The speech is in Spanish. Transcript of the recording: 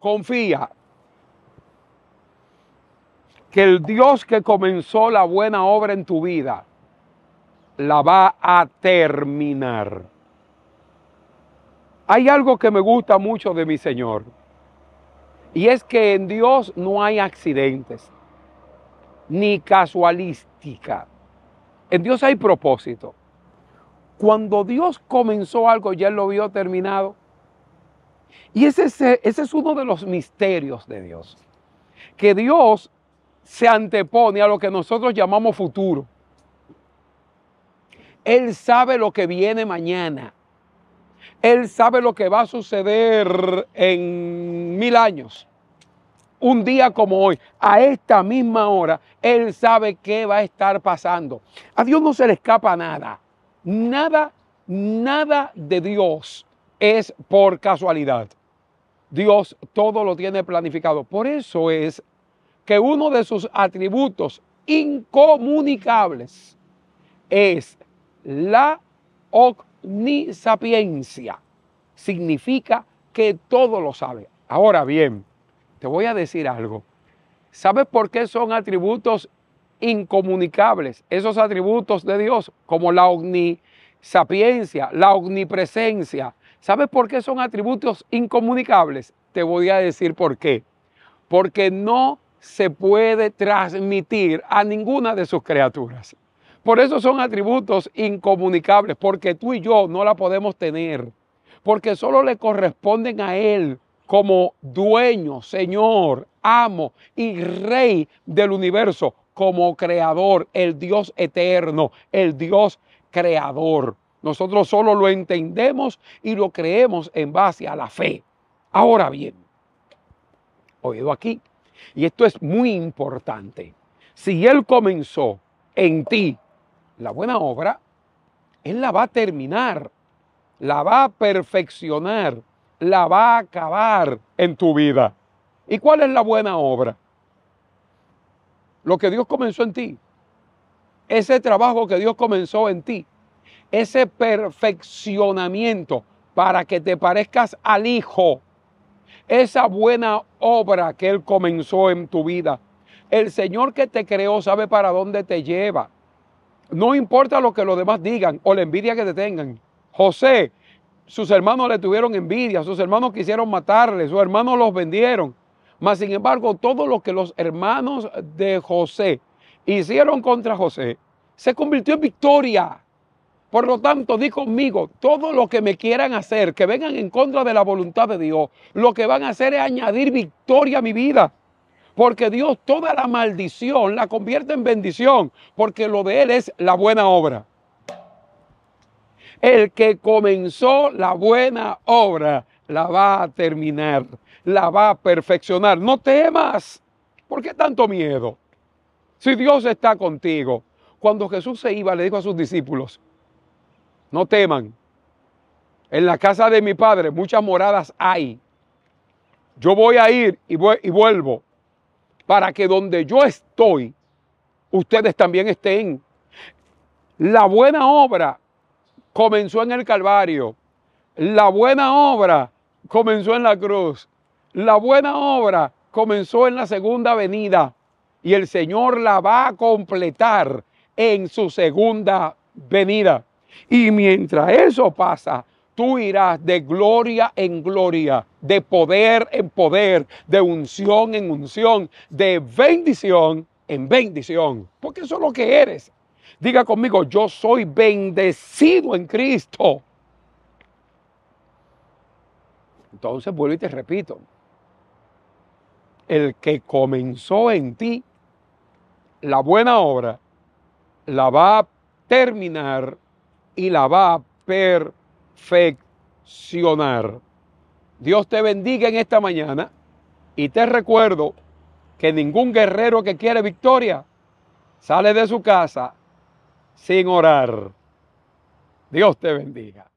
Confía que el Dios que comenzó la buena obra en tu vida la va a terminar. Hay algo que me gusta mucho de mi Señor y es que en Dios no hay accidentes ni casualística. En Dios hay propósito. Cuando Dios comenzó algo, ya lo vio terminado. Y ese, es uno de los misterios de Dios. Que Dios se antepone a lo que nosotros llamamos futuro. Él sabe lo que viene mañana. Él sabe lo que va a suceder en mil años. Un día como hoy, a esta misma hora, Él sabe qué va a estar pasando. A Dios no se le escapa nada. Nada, nada de Dios es por casualidad. Dios todo lo tiene planificado. Por eso es que uno de sus atributos incomunicables es la omnisapiencia. Significa que todo lo sabe. Ahora bien, te voy a decir algo. ¿Sabes por qué son atributos incomunicables? Esos atributos de Dios, como la omnisapiencia, la omnipresencia, ¿Sabes por qué son atributos incomunicables? Te voy a decir por qué. Porque no se puede transmitir a ninguna de sus criaturas. Por eso son atributos incomunicables, porque tú y yo no la podemos tener, porque solo le corresponden a Él como dueño, Señor, amo y Rey del universo, como creador, el Dios eterno, el Dios creador. Nosotros solo lo entendemos y lo creemos en base a la fe. Ahora bien, oído aquí, y esto es muy importante, si Él comenzó en ti la buena obra, Él la va a terminar, la va a perfeccionar, la va a acabar en tu vida. ¿Y cuál es la buena obra? Lo que Dios comenzó en ti. Ese trabajo que Dios comenzó en ti ese perfeccionamiento para que te parezcas al Hijo, esa buena obra que Él comenzó en tu vida. El Señor que te creó sabe para dónde te lleva. No importa lo que los demás digan o la envidia que te tengan. José, sus hermanos le tuvieron envidia, sus hermanos quisieron matarle, sus hermanos los vendieron. Mas, sin embargo, todo lo que los hermanos de José hicieron contra José se convirtió en victoria. Por lo tanto, di conmigo, todo lo que me quieran hacer, que vengan en contra de la voluntad de Dios, lo que van a hacer es añadir victoria a mi vida. Porque Dios toda la maldición la convierte en bendición, porque lo de Él es la buena obra. El que comenzó la buena obra la va a terminar, la va a perfeccionar. No temas. ¿Por qué tanto miedo? Si Dios está contigo. Cuando Jesús se iba, le dijo a sus discípulos, no teman. En la casa de mi padre muchas moradas hay. Yo voy a ir y, vuelvo para que donde yo estoy, ustedes también estén. La buena obra comenzó en el Calvario. La buena obra comenzó en la cruz. La buena obra comenzó en la segunda venida y el Señor la va a completar en su segunda venida. Y mientras eso pasa, tú irás de gloria en gloria, de poder en poder, de unción en unción, de bendición en bendición, porque eso es lo que eres. Diga conmigo, yo soy bendecido en Cristo. Entonces vuelvo y te repito, el que comenzó en ti la buena obra, la va a terminar y la va a perfeccionar. Dios te bendiga en esta mañana y te recuerdo que ningún guerrero que quiere victoria sale de su casa sin orar. Dios te bendiga.